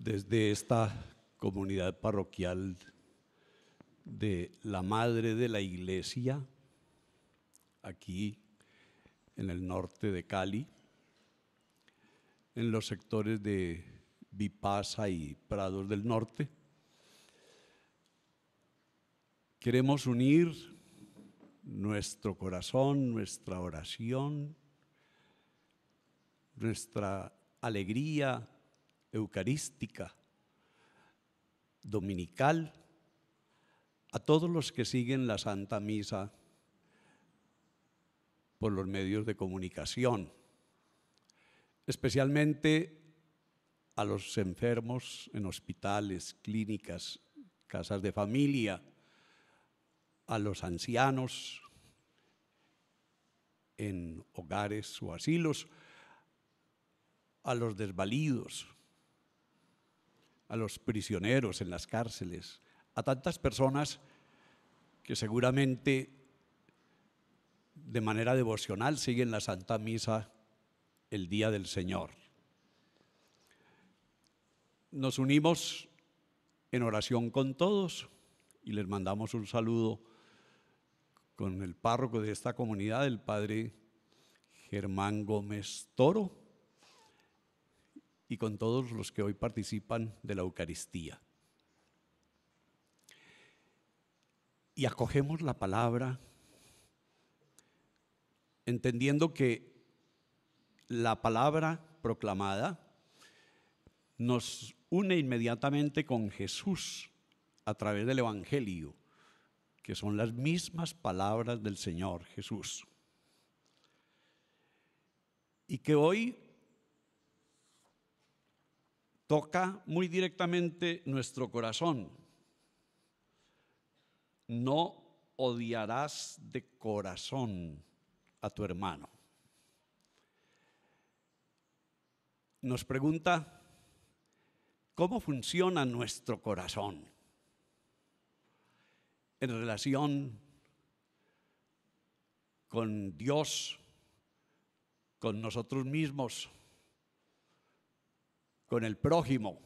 desde esta comunidad parroquial de la Madre de la Iglesia, aquí en el norte de Cali, en los sectores de Vipasa y Prados del Norte. Queremos unir nuestro corazón, nuestra oración, nuestra alegría, eucarística, dominical, a todos los que siguen la Santa Misa por los medios de comunicación, especialmente a los enfermos en hospitales, clínicas, casas de familia, a los ancianos en hogares o asilos, a los desvalidos, a los prisioneros en las cárceles, a tantas personas que seguramente de manera devocional siguen la Santa Misa el Día del Señor. Nos unimos en oración con todos y les mandamos un saludo con el párroco de esta comunidad, el padre Germán Gómez Toro y con todos los que hoy participan de la Eucaristía. Y acogemos la palabra entendiendo que la palabra proclamada nos une inmediatamente con Jesús a través del Evangelio, que son las mismas palabras del Señor Jesús. Y que hoy toca muy directamente nuestro corazón. No odiarás de corazón a tu hermano. Nos pregunta, ¿cómo funciona nuestro corazón en relación con Dios, con nosotros mismos? con el prójimo.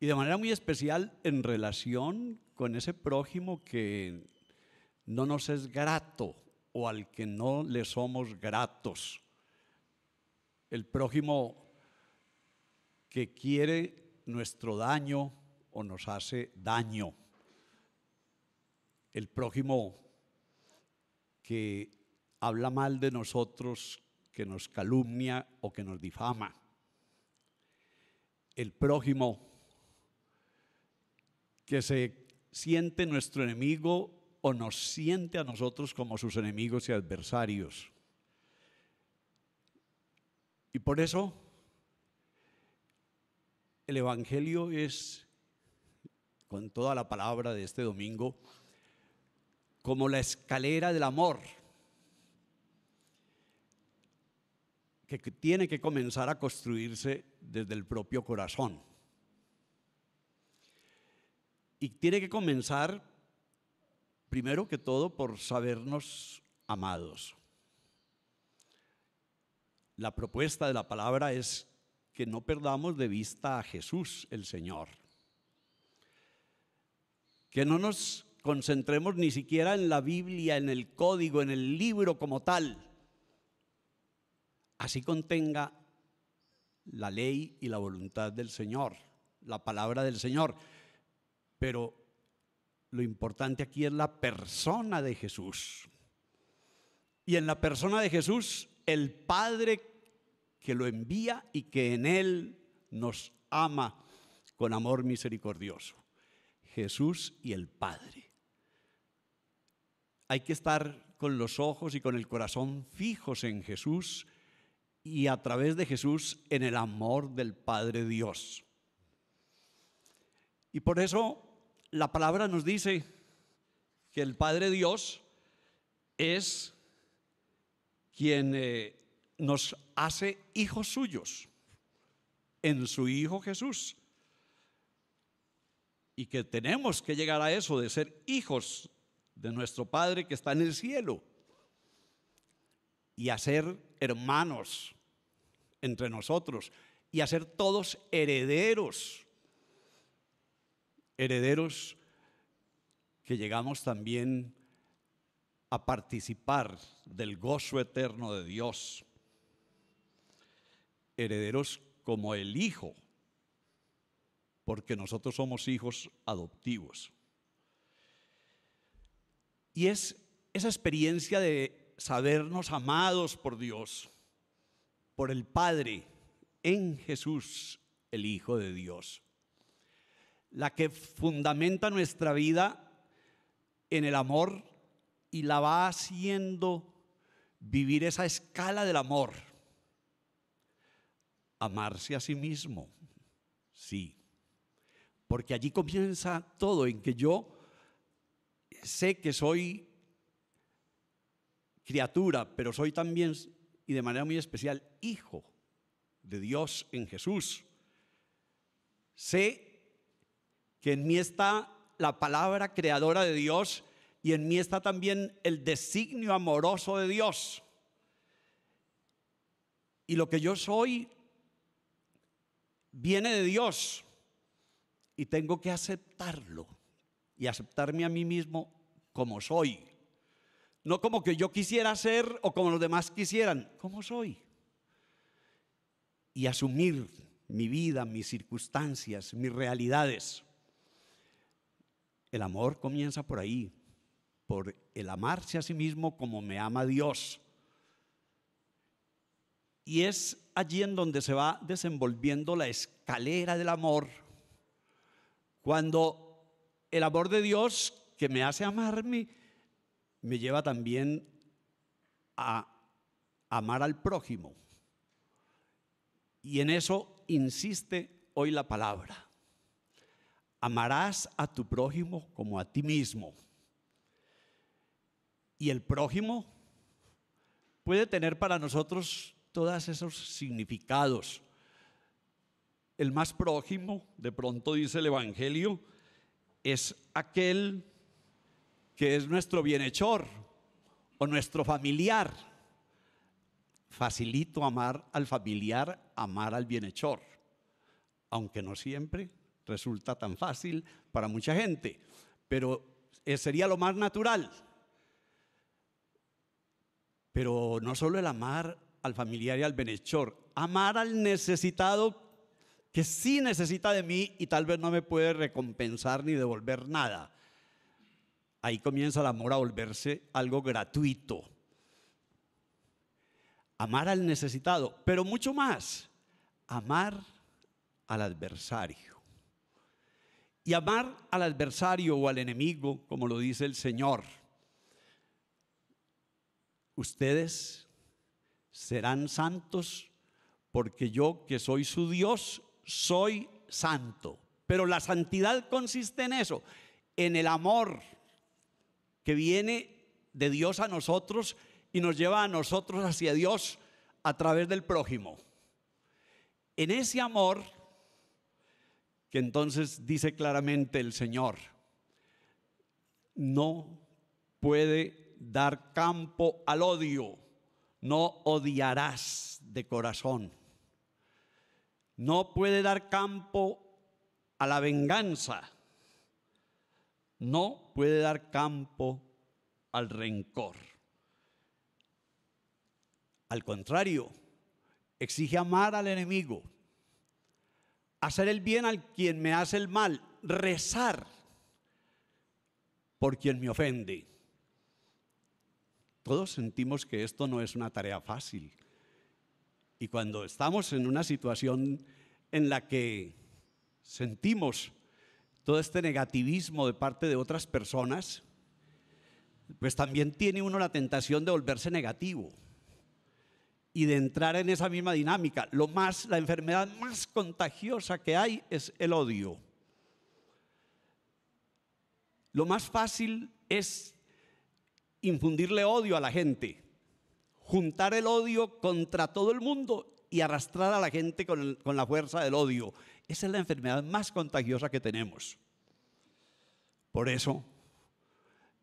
Y de manera muy especial en relación con ese prójimo que no nos es grato o al que no le somos gratos. El prójimo que quiere nuestro daño o nos hace daño. El prójimo que habla mal de nosotros, que nos calumnia o que nos difama el prójimo, que se siente nuestro enemigo o nos siente a nosotros como sus enemigos y adversarios. Y por eso el Evangelio es, con toda la palabra de este domingo, como la escalera del amor que tiene que comenzar a construirse desde el propio corazón. Y tiene que comenzar, primero que todo, por sabernos amados. La propuesta de la palabra es que no perdamos de vista a Jesús el Señor. Que no nos concentremos ni siquiera en la Biblia, en el código, en el libro como tal, así contenga la ley y la voluntad del Señor, la palabra del Señor. Pero lo importante aquí es la persona de Jesús. Y en la persona de Jesús, el Padre que lo envía y que en Él nos ama con amor misericordioso. Jesús y el Padre. Hay que estar con los ojos y con el corazón fijos en Jesús y a través de Jesús en el amor del Padre Dios. Y por eso la palabra nos dice que el Padre Dios es quien eh, nos hace hijos suyos en su Hijo Jesús. Y que tenemos que llegar a eso de ser hijos de nuestro Padre que está en el cielo y hacer hermanos entre nosotros y a ser todos herederos, herederos que llegamos también a participar del gozo eterno de Dios, herederos como el Hijo, porque nosotros somos hijos adoptivos. Y es esa experiencia de sabernos amados por Dios, por el Padre, en Jesús, el Hijo de Dios. La que fundamenta nuestra vida en el amor y la va haciendo vivir esa escala del amor. Amarse a sí mismo, sí. Porque allí comienza todo en que yo sé que soy criatura, pero soy también y de manera muy especial hijo de Dios en Jesús. Sé que en mí está la palabra creadora de Dios y en mí está también el designio amoroso de Dios. Y lo que yo soy viene de Dios y tengo que aceptarlo y aceptarme a mí mismo como soy. No como que yo quisiera ser o como los demás quisieran, como soy. Y asumir mi vida, mis circunstancias, mis realidades. El amor comienza por ahí, por el amarse a sí mismo como me ama Dios. Y es allí en donde se va desenvolviendo la escalera del amor. Cuando el amor de Dios que me hace amarme me lleva también a amar al prójimo. Y en eso insiste hoy la palabra. Amarás a tu prójimo como a ti mismo. Y el prójimo puede tener para nosotros todos esos significados. El más prójimo, de pronto dice el Evangelio, es aquel que es nuestro bienhechor o nuestro familiar. Facilito amar al familiar, amar al bienhechor, aunque no siempre resulta tan fácil para mucha gente, pero eh, sería lo más natural. Pero no solo el amar al familiar y al bienhechor, amar al necesitado que sí necesita de mí y tal vez no me puede recompensar ni devolver nada ahí comienza el amor a volverse algo gratuito. Amar al necesitado, pero mucho más, amar al adversario. Y amar al adversario o al enemigo, como lo dice el Señor. Ustedes serán santos porque yo que soy su Dios, soy santo. Pero la santidad consiste en eso, en el amor que viene de Dios a nosotros y nos lleva a nosotros hacia Dios a través del prójimo. En ese amor, que entonces dice claramente el Señor, no puede dar campo al odio, no odiarás de corazón, no puede dar campo a la venganza, no puede dar campo al rencor. Al contrario, exige amar al enemigo, hacer el bien al quien me hace el mal, rezar por quien me ofende. Todos sentimos que esto no es una tarea fácil. Y cuando estamos en una situación en la que sentimos todo este negativismo de parte de otras personas, pues también tiene uno la tentación de volverse negativo y de entrar en esa misma dinámica. Lo más, la enfermedad más contagiosa que hay es el odio. Lo más fácil es infundirle odio a la gente, juntar el odio contra todo el mundo y arrastrar a la gente con, con la fuerza del odio. Esa es la enfermedad más contagiosa que tenemos. Por eso,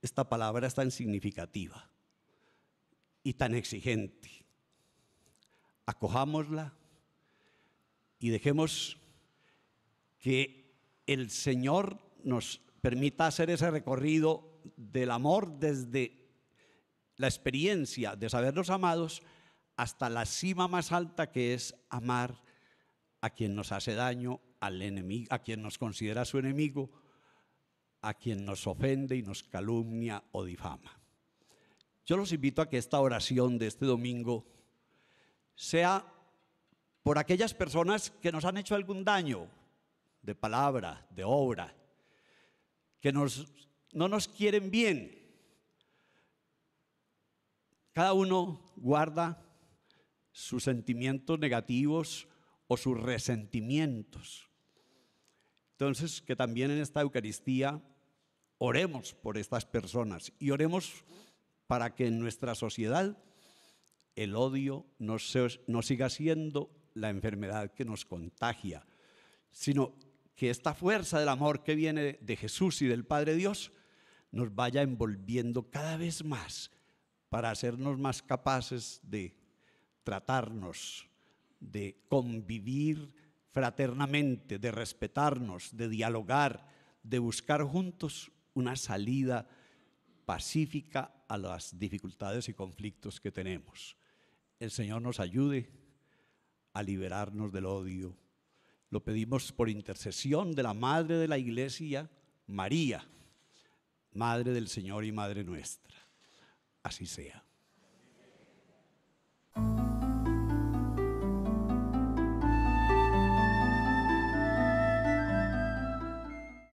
esta palabra es tan significativa y tan exigente. Acojámosla y dejemos que el Señor nos permita hacer ese recorrido del amor desde la experiencia de sabernos amados hasta la cima más alta que es amar a quien nos hace daño, al enemigo, a quien nos considera su enemigo, a quien nos ofende y nos calumnia o difama. Yo los invito a que esta oración de este domingo sea por aquellas personas que nos han hecho algún daño de palabra, de obra, que no nos quieren bien. Cada uno guarda sus sentimientos negativos, o sus resentimientos. Entonces, que también en esta Eucaristía oremos por estas personas y oremos para que en nuestra sociedad el odio no, no siga siendo la enfermedad que nos contagia, sino que esta fuerza del amor que viene de Jesús y del Padre Dios nos vaya envolviendo cada vez más para hacernos más capaces de tratarnos de convivir fraternamente, de respetarnos, de dialogar, de buscar juntos una salida pacífica a las dificultades y conflictos que tenemos. El Señor nos ayude a liberarnos del odio. Lo pedimos por intercesión de la Madre de la Iglesia, María, Madre del Señor y Madre nuestra. Así sea.